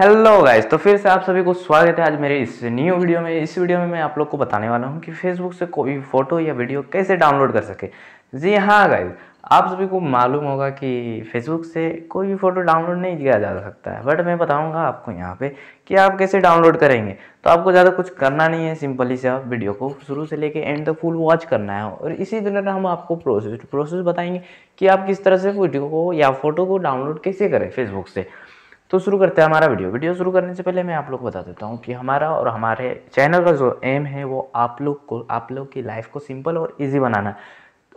hello guys तो फिर से आप सभी को स्वागत है आज मेरे इस न्यू वीडियो में इस वीडियो में मैं आप लोग को बताने वाला हूँ कि फेसबुक से कोई फ़ोटो या वीडियो कैसे डाउनलोड कर सके जी हाँ गाइस आप सभी को मालूम होगा कि फेसबुक से कोई भी फ़ोटो डाउनलोड नहीं किया जा सकता है बट मैं बताऊँगा आपको यहाँ पे कि आप कैसे डाउनलोड करेंगे तो आपको ज़्यादा कुछ करना नहीं है सिंपली से आप वीडियो को शुरू से लेके एंड तक फुल वॉच करना है और इसी तरह हम आपको प्रोसेस प्रोसेस बताएंगे कि आप किस तरह से वीडियो को या फ़ोटो को डाउनलोड कैसे करें फेसबुक से तो शुरू करते हैं हमारा वीडियो वीडियो शुरू करने से पहले मैं आप लोग को बता देता हूँ कि हमारा और हमारे चैनल का जो एम है वो आप लोग को आप लोग की लाइफ को सिंपल और ईजी बनाना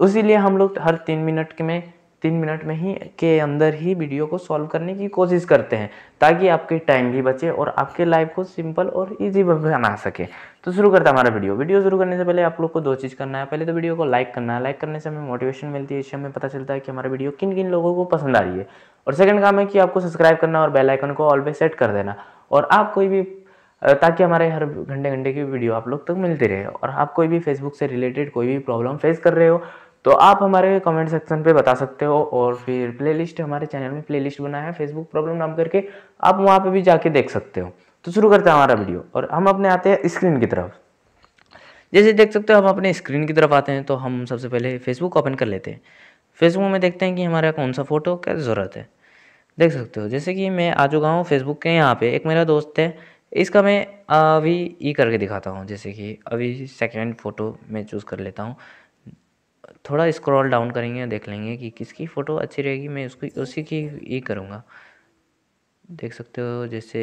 उसी हम लोग हर तीन मिनट में तीन मिनट में ही के अंदर ही वीडियो को सॉल्व करने की कोशिश करते हैं ताकि आपके टाइम भी बचे और आपके लाइफ को सिंपल और ईजी बना सके तो शुरू करते हैं हमारा वीडियो वीडियो शुरू करने से पहले आप लोग को दो चीज़ करना है पहले तो वीडियो को लाइक करना है लाइक करने से हमें मोटिवेशन मिलती है इससे हमें पता चलता है कि हमारा वीडियो किन किन लोगों को पसंद आ रही है और सेकेंड काम है कि आपको सब्सक्राइब करना और बेलाइकन को ऑलवेज सेट कर देना और आप कोई भी ताकि हमारे हर घंटे घंटे की वीडियो आप लोग तक मिलती रहे और आप कोई भी फेसबुक से रिलेटेड कोई भी प्रॉब्लम फेस कर रहे हो तो आप हमारे कमेंट सेक्शन पे बता सकते हो और फिर प्लेलिस्ट हमारे चैनल में प्लेलिस्ट बना है फेसबुक प्रॉब्लम नाम करके आप वहाँ पे भी जाके देख सकते हो तो शुरू करते हैं हमारा वीडियो और हम अपने आते हैं स्क्रीन की तरफ जैसे देख सकते हो हम अपने स्क्रीन की तरफ आते हैं तो हम सबसे पहले फेसबुक ओपन कर लेते हैं फेसबुक में देखते हैं कि हमारा कौन सा फ़ोटो क्या ज़रूरत है देख सकते हो जैसे कि मैं आ चुका हूँ फेसबुक के यहाँ पर एक मेरा दोस्त है इसका मैं अभी ई करके दिखाता हूँ जैसे कि अभी सेकेंड फ़ोटो मैं चूज़ कर लेता हूँ थोड़ा स्क्रॉल डाउन करेंगे देख लेंगे कि किसकी फ़ोटो अच्छी रहेगी मैं उसको उसी की ही करूँगा देख सकते हो जैसे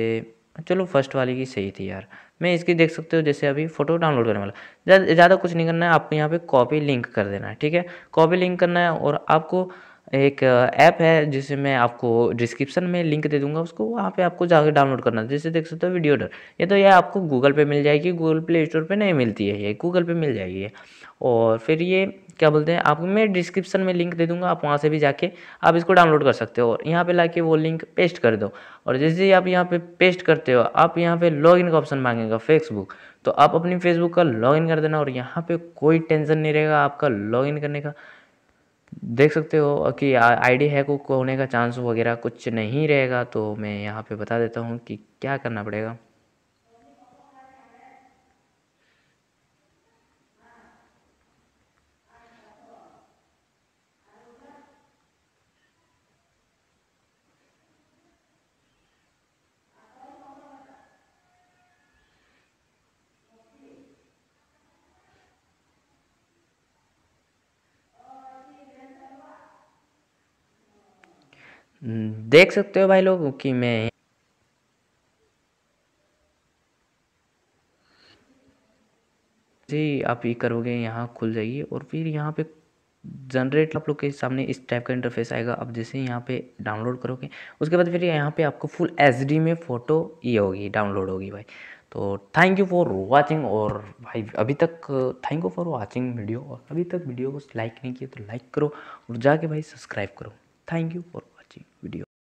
चलो फर्स्ट वाली की सही थी यार मैं इसकी देख सकते हो जैसे अभी फ़ोटो डाउनलोड करने वाला ज़्यादा कुछ नहीं करना है आपको यहाँ पे कॉपी लिंक कर देना है ठीक है कॉपी लिंक करना है और आपको एक ऐप है जिसे मैं आपको डिस्क्रिप्शन में लिंक दे दूंगा उसको वहाँ पे आपको जाकर डाउनलोड करना जैसे देख सकते हो वीडियो डर ये तो यह आपको गूगल पे मिल जाएगी गूगल प्ले स्टोर पे नहीं मिलती है ये गूगल पे मिल जाएगी और फिर ये क्या बोलते हैं आपको मैं डिस्क्रिप्शन में लिंक दे दूंगा आप वहाँ से भी जाके आप इसको डाउनलोड कर सकते हो और यहाँ पे लाके वो लिंक पेस्ट कर दो और जैसे ही आप यहाँ पे पेस्ट करते हो आप यहाँ पे लॉगिन का ऑप्शन मांगेगा फेसबुक तो आप अपनी फेसबुक का लॉगिन कर देना और यहाँ पे कोई टेंशन नहीं रहेगा आपका लॉगिन करने का देख सकते हो कि आई डी हैक होने का चांस वगैरह कुछ नहीं रहेगा तो मैं यहाँ पे बता देता हूँ कि क्या करना पड़ेगा देख सकते हो भाई लोग कि मैं जी आप ये करोगे यहाँ खुल जाइए और फिर यहाँ पे जनरेट आप लोग के सामने इस टाइप का इंटरफेस आएगा आप जैसे यहाँ पे डाउनलोड करोगे उसके बाद फिर यहाँ पे आपको फुल एच में फ़ोटो ये होगी डाउनलोड होगी भाई तो थैंक यू फॉर वाचिंग और भाई अभी तक thank you for watching video और अभी तक वीडियो को लाइक नहीं किया तो लाइक करो और जाके भाई सब्सक्राइब करो थैंक यू फॉर video